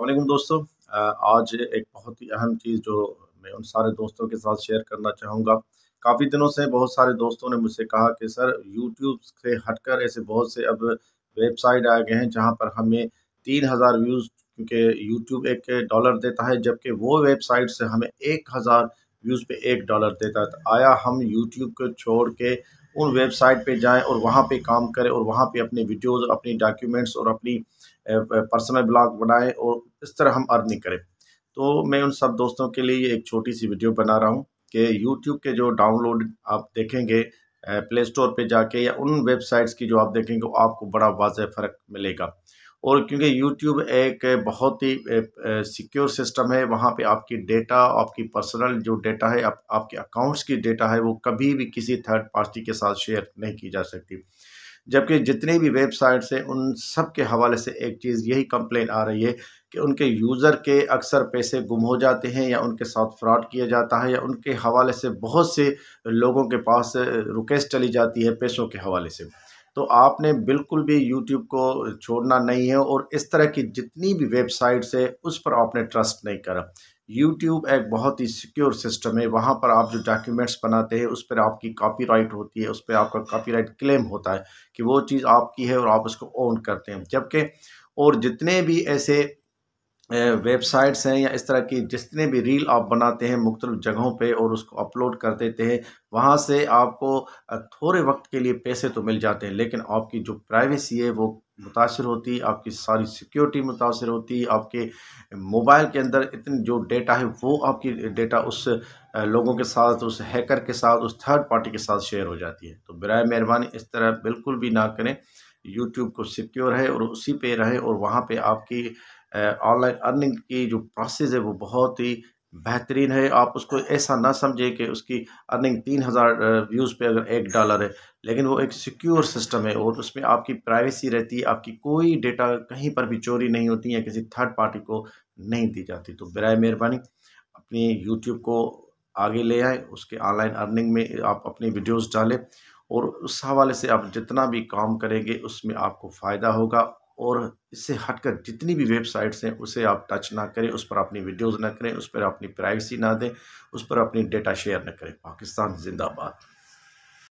वालेकुम दोस्तों आज एक बहुत ही अहम चीज़ जो मैं उन सारे दोस्तों के साथ शेयर करना चाहूँगा काफ़ी दिनों से बहुत सारे दोस्तों ने मुझसे कहा कि सर यूट्यूब से हटकर ऐसे बहुत से अब वेबसाइट आ गए हैं जहाँ पर हमें तीन हज़ार व्यूज़ क्योंकि यूट्यूब एक डॉलर देता है जबकि वो वेबसाइट से हमें एक हज़ार व्यूज़ पे एक डॉलर देता है तो आया हम यूट्यूब को छोड़ के उन वेबसाइट पे जाएं और वहाँ पे काम करें और वहाँ पे अपने वीडियोस अपनी डॉक्यूमेंट्स और अपनी पर्सनल ब्लॉग बनाएं और इस तरह हम अर्निंग करें तो मैं उन सब दोस्तों के लिए एक छोटी सी वीडियो बना रहा हूँ कि यूट्यूब के जो डाउनलोड आप देखेंगे प्ले स्टोर पर जाके या उन वेबसाइट्स की जो आप देखेंगे आपको बड़ा वाज फ़र्क मिलेगा और क्योंकि यूट्यूब एक बहुत ही सिक्योर सिस्टम है वहाँ पे आपकी डेटा आपकी पर्सनल जो डेटा है आप, आपके अकाउंट्स की डेटा है वो कभी भी किसी थर्ड पार्टी के साथ शेयर नहीं की जा सकती जबकि जितने भी वेबसाइट्स हैं उन सब के हवाले से एक चीज़ यही कंप्लेन आ रही है कि उनके यूज़र के अक्सर पैसे गुम हो जाते हैं या उनके साथ फ्रॉड किया जाता है या उनके हवाले से बहुत से लोगों के पास रिक्वेस्ट चली जाती है पैसों के हवाले से तो आपने बिल्कुल भी यूट्यूब को छोड़ना नहीं है और इस तरह की जितनी भी वेबसाइट्स है उस पर आपने ट्रस्ट नहीं करा यूट्यूब एक बहुत ही सिक्योर सिस्टम है वहाँ पर आप जो डॉक्यूमेंट्स बनाते हैं उस पर आपकी कॉपीराइट होती है उस पर आपका कॉपीराइट क्लेम होता है कि वो चीज़ आपकी है और आप उसको ओन करते हैं जबकि और जितने भी ऐसे वेबसाइट्स हैं या इस तरह की जितने भी रील आप बनाते हैं मुख्तलिफ़ जगहों पे और उसको अपलोड कर देते हैं वहाँ से आपको थोड़े वक्त के लिए पैसे तो मिल जाते हैं लेकिन आपकी जो प्राइवेसी है वो मुतासर होती आपकी सारी सिक्योरिटी मुतासर होती आपके मोबाइल के अंदर इतनी जो डेटा है वो आपकी डेटा उस लोगों के साथ उस हैकर के साथ उस थर्ड पार्टी के साथ शेयर हो जाती है तो बर मेहरबानी इस तरह बिल्कुल भी ना करें यूट्यूब को सिक्योर है और उसी पे रहे और वहाँ पे आपकी ऑनलाइन अर्निंग की जो प्रोसेस है वो बहुत ही बेहतरीन है आप उसको ऐसा ना समझें कि उसकी अर्निंग तीन हज़ार व्यूज़ पे अगर एक डॉलर है लेकिन वो एक सिक्योर सिस्टम है और उसमें आपकी प्राइवेसी रहती है आपकी कोई डेटा कहीं पर भी चोरी नहीं होती या किसी थर्ड पार्टी को नहीं दी जाती तो बर मेहरबानी अपनी यूट्यूब को आगे ले आए उसके ऑनलाइन अर्निंग में आप अपनी वीडियोज़ डालें और उस हवाले से आप जितना भी काम करेंगे उसमें आपको फ़ायदा होगा और इससे हटकर जितनी भी वेबसाइट्स हैं उसे आप टच ना करें उस पर अपनी वीडियोज़ ना करें उस पर अपनी प्राइवेसी ना दें उस पर अपनी डेटा शेयर ना करें पाकिस्तान जिंदाबाद